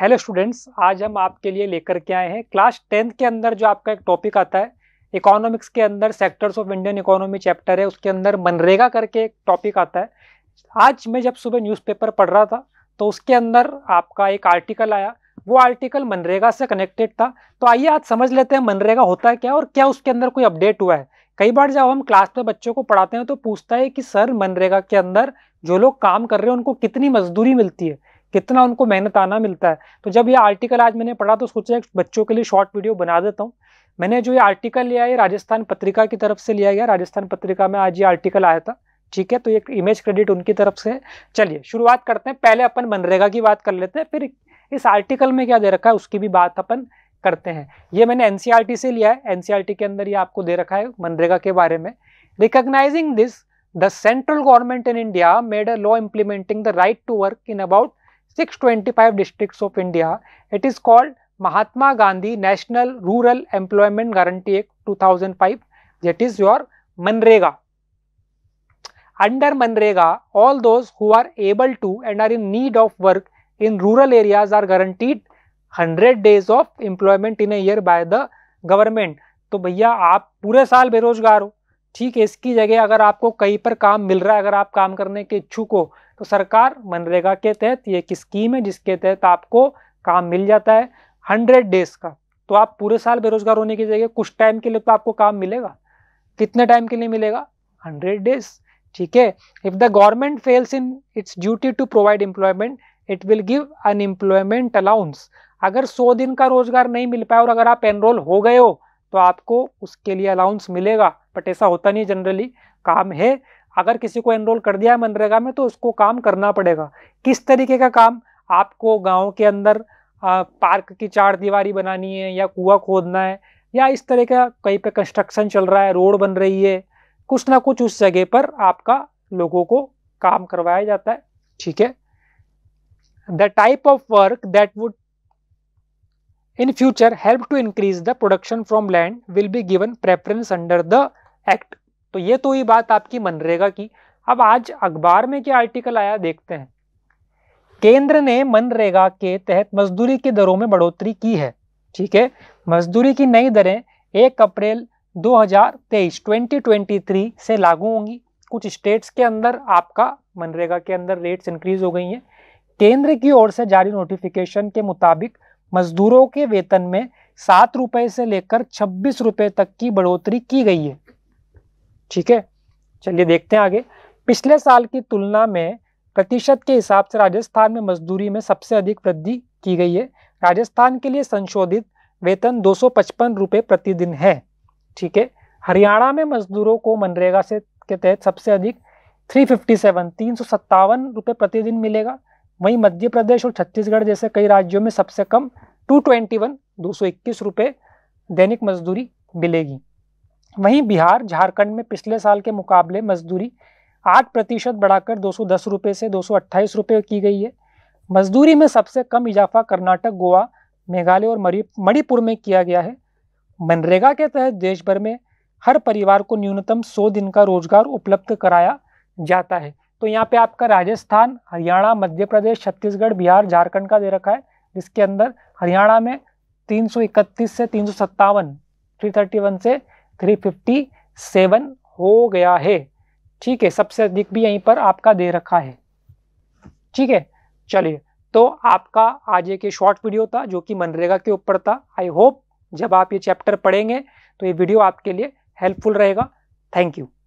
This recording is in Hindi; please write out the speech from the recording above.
हेलो स्टूडेंट्स आज हम आपके लिए लेकर के आए हैं क्लास टेंथ के अंदर जो आपका एक टॉपिक आता है इकोनॉमिक्स के अंदर sectors of Indian economy chapter है उसके अंदर मनरेगा करके एक टॉपिक आता है आज मैं जब सुबह न्यूज़पेपर पढ़ रहा था तो उसके अंदर आपका एक आर्टिकल आया वो आर्टिकल मनरेगा से कनेक्टेड था तो आइए आज समझ लेते हैं मनरेगा होता है क्या और क्या उसके अंदर कोई अपडेट हुआ है कई बार जब हम क्लास में बच्चों को पढ़ाते हैं तो पूछता है कि सर मनरेगा के अंदर जो लोग काम कर रहे हैं उनको कितनी मजदूरी मिलती है कितना उनको मेहनत आना मिलता है तो जब ये आर्टिकल आज मैंने पढ़ा तो सोचा एक बच्चों के लिए शॉर्ट वीडियो बना देता हूँ मैंने जो ये आर्टिकल लिया है राजस्थान पत्रिका की तरफ से लिया गया राजस्थान पत्रिका में आज ये आर्टिकल आया था ठीक है तो एक इमेज क्रेडिट उनकी तरफ से चलिए शुरुआत करते हैं पहले अपन मनरेगा की बात कर लेते हैं फिर इस आर्टिकल में क्या दे रखा है उसकी भी बात अपन करते हैं ये मैंने एन e से लिया है एन e के अंदर ये आपको दे रखा है मनरेगा के बारे में recognising this the central government in India made a law implementing the right to work in about 625 districts of India. It is called Mahatma Gandhi National Rural Employment Guarantee Act 2005 that is your MANREGA. Under MANREGA all those who are able to and are in need of work in rural areas are guaranteed 100 days of employment in a year by the government. तो भैया आप पूरे साल बेरोजगार हो ठीक है इसकी जगह अगर आपको कहीं पर काम मिल रहा है अगर आप काम करने के इच्छुक हो तो सरकार मनरेगा के तहत ये एक स्कीम है जिसके तहत आपको काम मिल जाता है हंड्रेड डेज का तो आप पूरे साल बेरोजगार होने की जगह कुछ टाइम के लिए तो आपको काम मिलेगा कितने टाइम के लिए मिलेगा हंड्रेड डेज ठीक है if the government fails in its duty to provide employment it will give unemployment allowance अगर सौ दिन का रोजगार नहीं मिल पाया और अगर आप एनरोल हो गए हो तो आपको उसके लिए अलाउंस मिलेगा बट ऐसा होता नहीं जनरली काम है अगर किसी को एनरोल कर दिया है मनरेगा में तो उसको काम करना पड़ेगा किस तरीके का काम आपको गाँव के अंदर आ, पार्क की चार दीवारी बनानी है या कुआं खोदना है या इस तरह का कहीं पे कंस्ट्रक्शन चल रहा है रोड बन रही है कुछ ना कुछ उस जगह पर आपका लोगों को काम करवाया जाता है ठीक है the type of work that would in future help to increase the production from land will be given preference under the act तो ये तो ही बात आपकी मनरेगा की अब आज अखबार में क्या आर्टिकल आया देखते हैं केंद्र ने मनरेगा के तहत मजदूरी की दरों में बढ़ोतरी की है ठीक है मजदूरी की नई दरें एक अप्रैल 2023 2023 से लागू होंगी कुछ स्टेट्स के अंदर आपका मनरेगा के अंदर रेट्स इंक्रीज हो गई हैं केंद्र की ओर से जारी नोटिफिकेशन के मुताबिक मजदूरों के वेतन में सात रुपये से लेकर छब्बीस रुपये तक की बढ़ोतरी की गई है ठीक है चलिए देखते हैं आगे पिछले साल की तुलना में प्रतिशत के हिसाब से राजस्थान में मजदूरी में सबसे अधिक वृद्धि की गई है राजस्थान के लिए संशोधित वेतन दो सौ प्रतिदिन है ठीक है हरियाणा में मजदूरों को मनरेगा से के तहत सबसे अधिक थ्री फिफ्टी सेवन तीन सौ सत्तावन रुपये प्रतिदिन मिलेगा वहीं मध्य प्रदेश और छत्तीसगढ़ जैसे कई राज्यों में सबसे कम टू ट्वेंटी वन दो सौ इक्कीस रुपये दैनिक मजदूरी मिलेगी वहीं बिहार झारखंड में पिछले साल के मुकाबले मजदूरी आठ प्रतिशत बढ़ाकर दो सौ दस रुपये से दो सौ अट्ठाईस रुपये की गई है मजदूरी में सबसे कम इजाफा कर्नाटक गोवा मेघालय और मणिपुर में किया गया है मनरेगा के तहत देश भर में हर परिवार को न्यूनतम सौ दिन का रोजगार उपलब्ध कराया जाता है तो यहाँ पे आपका राजस्थान हरियाणा मध्य प्रदेश छत्तीसगढ़ बिहार झारखंड का दे रखा है जिसके अंदर हरियाणा में 331 से तीन सौ 331 से 357 हो गया है ठीक है सबसे अधिक भी यहीं पर आपका दे रखा है ठीक है चलिए तो आपका आज एक शॉर्ट वीडियो था जो कि मनरेगा के ऊपर था आई होप जब आप ये चैप्टर पढ़ेंगे तो ये वीडियो आपके लिए हेल्पफुल रहेगा थैंक यू